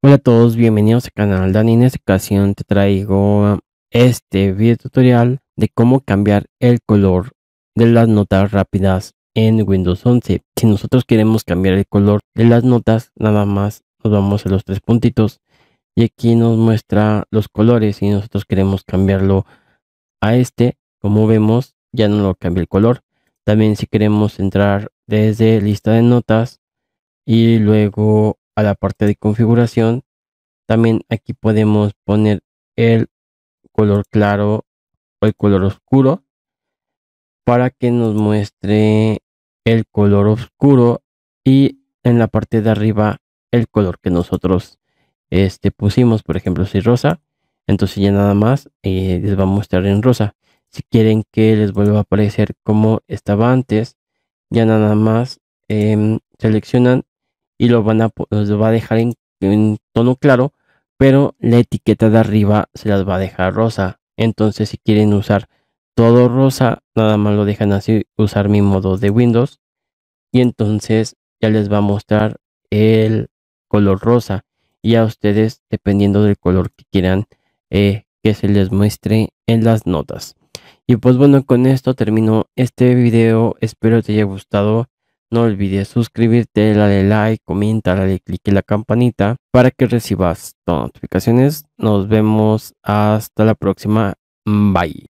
Hola a todos, bienvenidos al canal Dani. En esta ocasión te traigo um, este video tutorial de cómo cambiar el color de las notas rápidas en Windows 11. Si nosotros queremos cambiar el color de las notas, nada más nos vamos a los tres puntitos y aquí nos muestra los colores y nosotros queremos cambiarlo a este. Como vemos, ya no lo cambia el color. También si queremos entrar desde lista de notas y luego a la parte de configuración. También aquí podemos poner el color claro o el color oscuro para que nos muestre el color oscuro y en la parte de arriba el color que nosotros este, pusimos, por ejemplo, si rosa, entonces ya nada más eh, les va a mostrar en rosa. Si quieren que les vuelva a aparecer como estaba antes, ya nada más em, seleccionan y lo van a, va a dejar en, tono claro, pero la etiqueta de arriba se las va a dejar rosa. Entonces si quieren usar todo rosa, nada más lo dejan así, usar mi modo de Windows. Y entonces ya les va a mostrar el color rosa. Y a ustedes, dependiendo del color que quieran eh, que se les muestre en las notas. Y pues bueno, con esto termino este video. Espero te haya gustado. No olvides suscribirte, darle like, comenta, darle click en la campanita para que recibas las notificaciones. Nos vemos hasta la próxima. Bye.